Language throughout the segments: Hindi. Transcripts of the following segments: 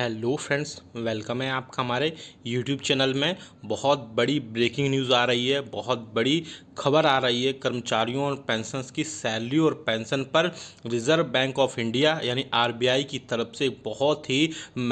हेलो फ्रेंड्स वेलकम है आपका हमारे यूट्यूब चैनल में बहुत बड़ी ब्रेकिंग न्यूज़ आ रही है बहुत बड़ी खबर आ रही है कर्मचारियों और पेंशन की सैलरी और पेंशन पर रिजर्व बैंक ऑफ इंडिया यानी आरबीआई की तरफ से बहुत ही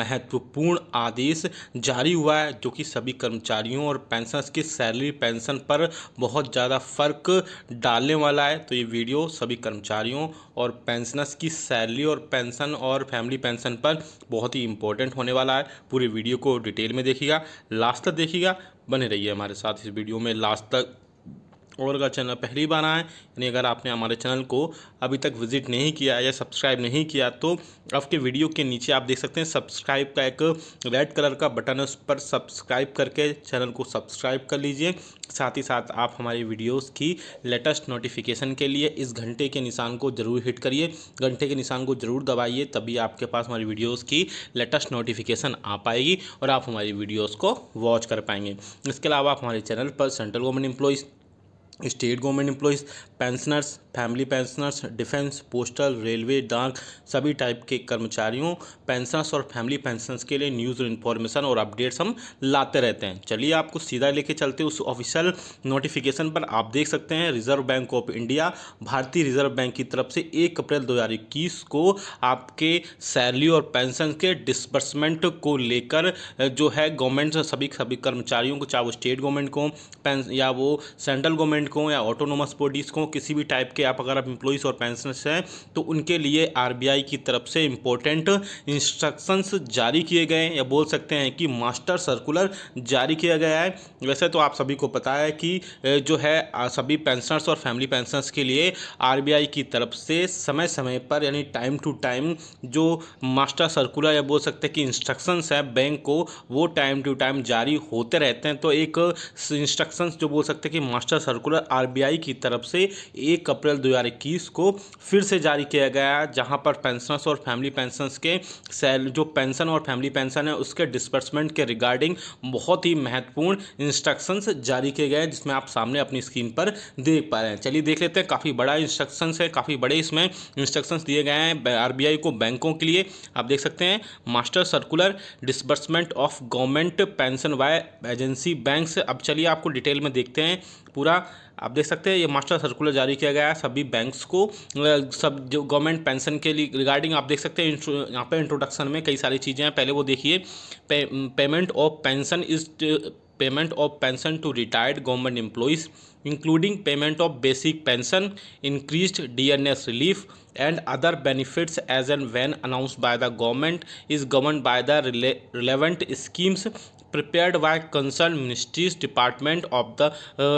महत्वपूर्ण आदेश जारी हुआ है जो कि सभी कर्मचारियों और पेंशन की सैलरी पेंशन पर बहुत ज़्यादा फर्क डालने वाला है तो ये वीडियो सभी कर्मचारियों और पेंशनर्स की सैलरी और पेंशन और फैमिली पेंशन पर बहुत ही इंपॉर्टेंट होने वाला है पूरी वीडियो को डिटेल में देखिएगा लास्ट तक देखिएगा बने रहिए हमारे साथ इस वीडियो में लास्ट तक और अगर चैनल पहली बार आए यानी अगर आपने हमारे चैनल को अभी तक विजिट नहीं किया या सब्सक्राइब नहीं किया तो आपके वीडियो के नीचे आप देख सकते हैं सब्सक्राइब का एक रेड कलर का बटन है उस पर सब्सक्राइब करके चैनल को सब्सक्राइब कर लीजिए साथ ही साथ आप हमारी वीडियोस की लेटेस्ट नोटिफिकेशन के लिए इस घंटे के निशान को ज़रूर हिट करिए घंटे के निशान को ज़रूर दबाइए तभी आपके पास हमारी वीडियोस की लेटेस्ट नोटिफिकेशन आ पाएगी और आप हमारी वीडियोस को वॉच कर पाएंगे इसके अलावा आप हमारे चैनल पर central government employees state government employees pensioners family pensioners defence postal railway डाक सभी टाइप के कर्मचारियों पेंशनर्स और फैमिली पेंशनर्स के लिए न्यूज़ और इन्फॉर्मेशन और अपडेट्स हम लाते रहते हैं चलिए आपको सीधा लेके चलते उस ऑफिशियल नोटिफिकेशन पर आप देख सकते हैं रिजर्व बैंक ऑफ इंडिया भारतीय रिजर्व बैंक की तरफ से एक अप्रैल दो को आपके सैलरी और पेंशन के डिसबर्समेंट को लेकर जो है गवर्नमेंट सभी सभी कर्मचारियों को चाहे वो स्टेट गवर्नमेंट को या वो सेंट्रल गवर्नमेंट गवर्नमेंट को या ऑटोनोमस बॉडीज़ को किसी भी टाइप के आप अगर आप एम्प्लॉयज़ और पेंशनर्स हैं तो उनके लिए आरबीआई की तरफ से इम्पोर्टेंट इंस्ट्रक्शंस जारी किए गए या बोल सकते हैं कि मास्टर सर्कुलर जारी किया गया है वैसे तो आप सभी को पता है कि जो है सभी पेंशनर्स और फैमिली पेंशनर्स के लिए आरबीआई की तरफ से समय समय पर यानी टाइम टू टाइम जो मास्टर सर्कुलर या बोल सकते हैं कि इंस्ट्रक्शंस है बैंक को वो टाइम टू टाइम जारी होते रहते हैं तो एक इंस्ट्रक्शंस जो बोल सकते हैं कि मास्टर सर्कुलर पर आरबीआई की तरफ से एक अप्रैल दो को फिर से जारी किया गया जहां पर पेंशनर्स और फैमिली पेंशन के सेल जो पेंशन और फैमिली पेंशन है उसके डिस्पर्समेंट के रिगार्डिंग बहुत ही महत्वपूर्ण इंस्ट्रक्शंस जारी किए गए जिसमें आप सामने अपनी स्क्रीन पर देख पा रहे हैं चलिए देख लेते हैं काफ़ी बड़ा इंस्ट्रक्शंस है काफ़ी बड़े इसमें इंस्ट्रक्शंस दिए गए हैं आरबीआई को बैंकों के लिए आप देख सकते हैं master circular disbursement of government pension by agency bank अब चलिए आपको डिटेल में देखते हैं पूरा आप देख सकते हैं ये मास्टर सर्कुलर जारी किया गया है सभी बैंक्स को सब जो गवर्नमेंट पेंशन के लिए रिगार्डिंग आप देख सकते हैं यहाँ पे इंट्रोडक्शन में कई सारी चीज़ें हैं पहले वो देखिए pay, payment of pension is payment of pension to retired government employees including payment of basic pension N S relief and other benefits as and when announce by the government is govern by the relevant schemes prepared by concern ministries department of the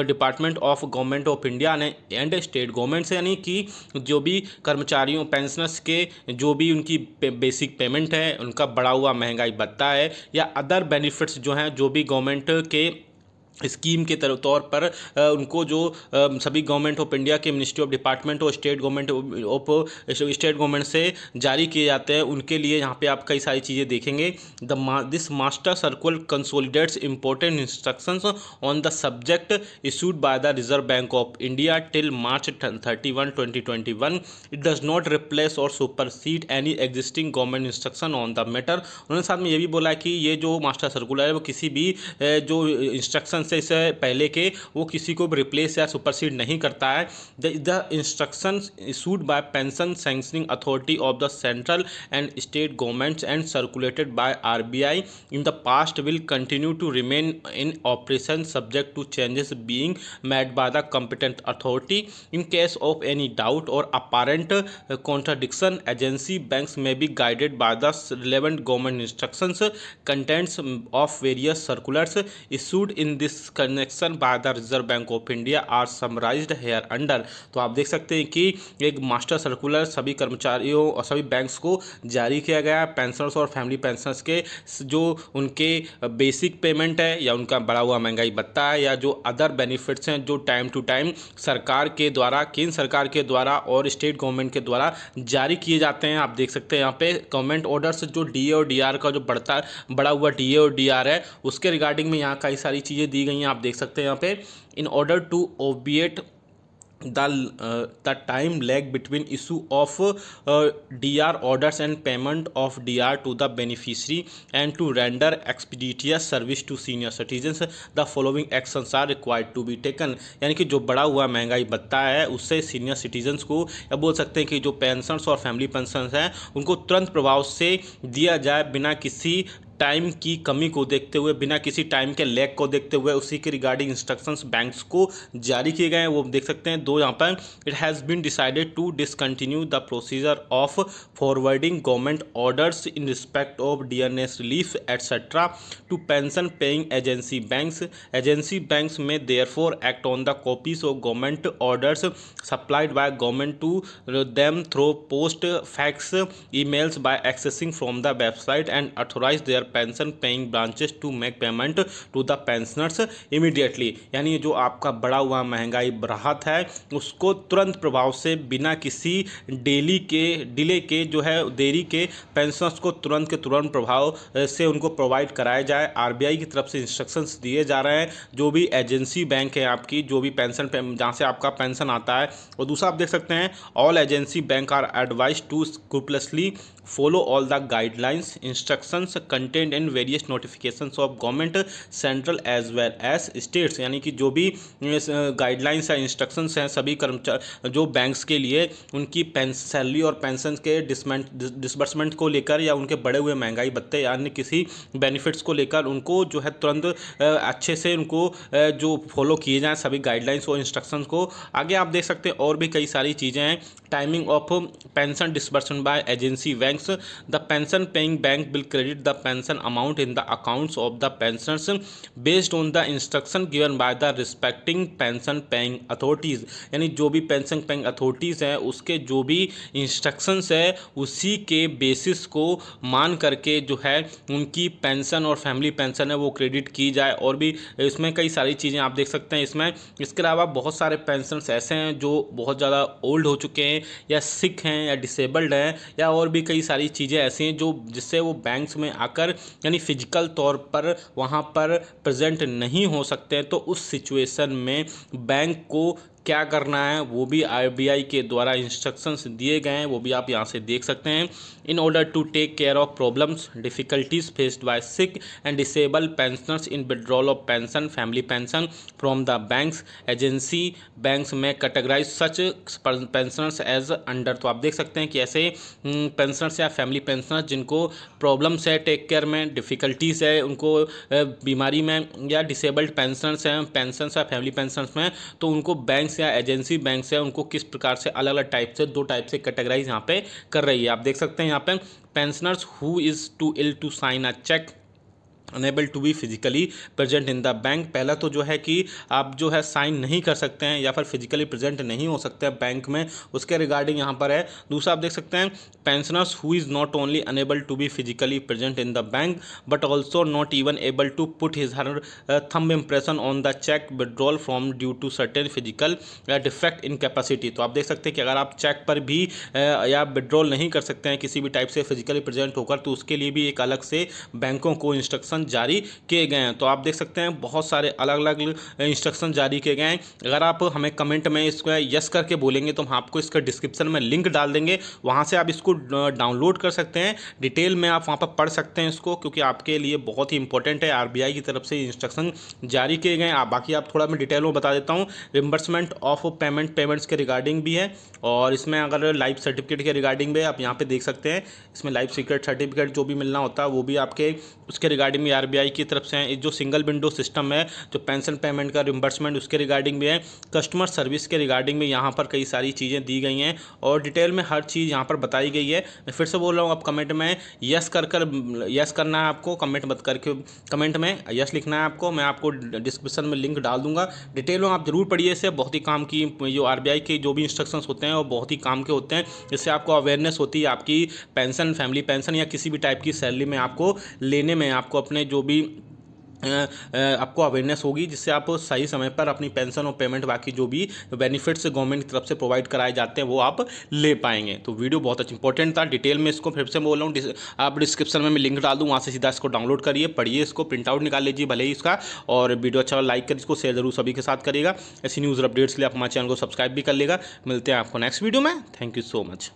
department of government of India ने एंड स्टेट गवर्नमेंट्स यानी कि जो भी कर्मचारियों पेंशनर्स के जो भी उनकी पे, बेसिक पेमेंट है उनका बढ़ा हुआ महंगाई भत्ता है या अदर बेनिफिट्स जो हैं जो भी गवर्नमेंट के स्कीम के तौर पर उनको जो सभी गवर्नमेंट ऑफ इंडिया के मिनिस्ट्री ऑफ डिपार्टमेंट और state government of state government से जारी किए जाते हैं उनके लिए यहाँ पे आप कई सारी चीज़ें देखेंगे the this master circular consolidates important instructions on the subject issued by the reserve bank of India till March thirty one twenty twenty one it does not replace or supersede any existing government instruction on the matter उन्होंने साथ में ये भी बोला कि ये जो मास्टर सर्कुलर है वो किसी भी जो इंस्ट्रक्शन से इससे पहले के वो किसी को रिप्लेस या सुपरसीड नहीं करता है the instruction issued by pension sanctioning authority of the central and state governments and circulated by R in the past will continue to remain in operation subject to changes being made by the competent authority in case of any doubt or apparent contradiction agency bank may be guided by the relevant government instruction contents of various circulars issued in this connection by the reserve bank of India are summarise here under तो आप देख सकते हैं कि एक मास्टर सर्कुलर सभी कर्मचारियों और सभी बैंक्स को जारी किया गया पेंशनर्स और फैमिली पेंशनर्स के जो उनके बेसिक पेमेंट है या उनका बढ़ा हुआ महंगाई भत्ता है या जो अदर बेनिफिट्स हैं जो टाइम टू टाइम सरकार के द्वारा केंद्र सरकार के द्वारा और स्टेट गवर्नमेंट के द्वारा जारी किए जाते हैं आप देख सकते हैं यहाँ पे गवर्नमेंट ऑर्डर्स जो डी और डी का जो बढ़ता बढ़ा हुआ डी और डी है उसके रिगार्डिंग में यहाँ कई सारी चीज़ें दी गई हैं आप देख सकते हैं यहाँ पे in order to obviate the time lag between issue of D R orders and payment of D R to the beneficiary and to render expeditious service to senior citizens the following actions are required to be taken यानी कि जो बड़ा हुआ महंगाई भत्ता है उससे सीनियर सिटीजन्स को या बोल सकते हैं कि जो पेंशनस और फैमिली पेंशनस हैं उनको तुरंत प्रभाव से दिया जाए बिना किसी टाइम की कमी को देखते हुए बिना किसी टाइम के लैग को देखते हुए उसी के रिगार्डिंग इंस्ट्रक्शंस बैंक्स को जारी किए गए हैं वो देख सकते हैं दो यहाँ पर it has been decided to discontinue the procedure of forwarding government orders in respect of D N S relief etcetera to pension paying agency banks agency banks may therefore act on the copies of government orders supplied by government to them through post fax mails by accessing from the website and authorise their pension paying branches to make payment to the pensioners immediately यानी जो आपका बढ़ा हुआ महंगाई राहत है उसको तुरंत प्रभाव से बिना किसी डेली के डिले के जो है देरी के पेंशनर्स को तुरंत के तुरंत प्रभाव से उनको प्रोवाइड कराया जाए आर की तरफ से इंस्ट्रक्शंस दिए जा रहे हैं जो भी एजेंसी बैंक है आपकी जो भी पेंशन जहाँ से आपका पेंशन आता है और दूसरा आप देख सकते हैं all agency bank are advise to scrupulously follow all the guidelines instructions content content and various notification of government central as well as states यानी कि जो भी गाइडलाइंस हैं इंस्ट्रक्शन हैं सभी कर्मचारी जो बैंक्स के लिए उनकी सैलरी और पेंशन के डिसबर्समेंट को लेकर या उनके बड़े हुए महंगाई भत्ते या अन्य किसी बेनिफिट्स को लेकर उनको जो है तुरंत अच्छे से उनको जो फॉलो किए जाएँ सभी गाइडलाइंस और इंस्ट्रक्शंस को आगे आप देख सकते हैं और भी कई सारी चीज़ें हैं timing of pension disbursement by agency banks the pension paying bank will credit the pension pension amount in the accounts of the pensioners based on the instruction given by the respecting pension paying authorities यानी जो भी पेंशन पेइंग अथॉरिटीज़ हैं उसके जो भी इंस्ट्रक्शंस है उसी के बेसिस को मान करके जो है उनकी पेंशन और फैमिली पेंशन है वो क्रेडिट की जाए और भी इसमें कई सारी चीज़ें आप देख सकते हैं इसमें इसके अलावा बहुत सारे पेंशनस ऐसे हैं जो बहुत ज़्यादा ओल्ड हो चुके हैं या सिक हैं या डिसेबल्ड हैं या और भी कई सारी चीज़ें ऐसी हैं जो जिससे वो बैंक्स में आकर यानी फिजिकल तौर पर वहाँ पर प्रेजेंट नहीं हो सकते हैं तो उस सिचुएशन में बैंक को क्या करना है वो भी आई के द्वारा इंस्ट्रक्शंस दिए गए हैं वो भी आप यहाँ से देख सकते हैं in order to take care of problems difficulties faced by sick and disable pensioners in withdrawal of pension family pension from the banks agency banks may categorise such pensioners as under तो आप देख सकते हैं कि ऐसे पेंशनर्स हम्म, या फैमिली पेंशनर्स जिनको प्रॉब्लम्स है टेक केयर में डिफ़िकल्टीज़ है उनको बीमारी में या डिसेबल्ड पेंशनर्स हैं पेंशनस या फैमिली पेंशनर्स में तो उनको बैंक बैंक्स या एजेंसी बैंक्स है उनको किस प्रकार से अलग अलग टाइप से दो टाइप से कैटेगराइज यहाँ पे कर रही है आप देख सकते हैं यहाँ पे pensioners who is too ill to sign a cheque unable to be physically present in the bank पहला तो जो है कि आप जो है साइन नहीं कर सकते हैं या फिर फिजिकली प्रेजेंट नहीं हो सकते हैं बैंक में उसके रिगार्डिंग यहाँ पर है दूसरा आप देख सकते हैं pensioners who is not only unable to be physically present in the bank but also not even able to put his her thumb impression on the cheque withdrawal from due to certain physical defect in capacity तो आप देख सकते हैं कि अगर आप चेक पर भी uh, या विड्रॉल नहीं कर सकते हैं किसी भी टाइप से फिजिकली प्रेजेंट होकर तो उसके लिए भी एक अलग से बैंकों को इंस्ट्रक्शन इंस्ट्रक्शन जारी किए गए हैं तो आप देख सकते हैं बहुत सारे अलग अलग इंस्ट्रक्शन जारी किए गए हैं अगर आप हमें कमेंट में इसको यस करके बोलेंगे तो हम आपको इसका डिस्क्रिप्शन में लिंक डाल देंगे वहाँ से आप इसको डाउनलोड कर सकते हैं डिटेल में आप वहाँ पर पढ़ सकते हैं इसको क्योंकि आपके लिए बहुत ही इंपॉर्टेंट है आरबीआई की तरफ से इंस्ट्रक्शन जारी किए गए बाकी आप थोड़ा मैं डिटेल में बता देता हूँ रिम्बर्समेंट ऑफ पेमेंट पेमेंट्स के रिगार्डिंग भी है और इसमें अगर लाइफ सर्टिफिकेट के रिगार्डिंग भी आप यहाँ पर देख सकते हैं इसमें लाइफ सीक्रेट सर्टिफिकेट जो भी मिलना होता है वो भी आपके उसके रिगार्डिंग भी आरबीआई की तरफ से हैं जो सिंगल विंडो सिस्टम है जो पेंशन पेमेंट का रिम्बर्समेंट उसके रिगार्डिंग भी है कस्टमर सर्विस के रिगार्डिंग में यहाँ पर कई सारी चीज़ें दी गई हैं और डिटेल में हर चीज़ यहाँ पर बताई गई है मैं फिर से बोल रहा हूँ आप कमेंट में यस कर कर यस करना है आपको कमेंट मत करके कमेंट में यस लिखना है आपको मैं आपको डिस्क्रिप्शन में लिंक डाल दूंगा डिटेल में आप ज़रूर पढ़िए इसे बहुत ही काम की जो आर के जो भी इंस्ट्रक्शंस होते हैं वो बहुत ही काम के होते हैं इससे आपको अवेयरनेस होती है आपकी पेंशन फैमिली पेंशन या किसी भी टाइप की सैलरी में आपको लेने में आपको अपने में जो भी आपको अवेयरनेस होगी जिससे आप सही समय पर अपनी पेंशन और पेमेंट बाकी जो भी बेनिफिट्स गवर्नमेंट की तरफ से प्रोवाइड कराए जाते हैं वो आप ले पाएंगे तो वीडियो बहुत अच्छा इंपॉर्टेंट था डिटेल में इसको फिर से बोल रहा हूँ आप डिस्क्रिप्शन में मैं लिंक डाल दूँ वहाँ से सीधा इसको डाउनलोड करिए पढ़िए इसको प्रिंट आउट निकाल लीजिए भले ही इसका और वीडियो अच्छा लाइक कर इसको शेयर जरूर सभी के साथ करिएगा ऐसी न्यूज़ अपडेट्स के लिए आप हमारे चैनल को सब्सक्राइब भी कर लेगा मिलते हैं आपको नेक्स्ट वीडियो में थैंक यू सो मच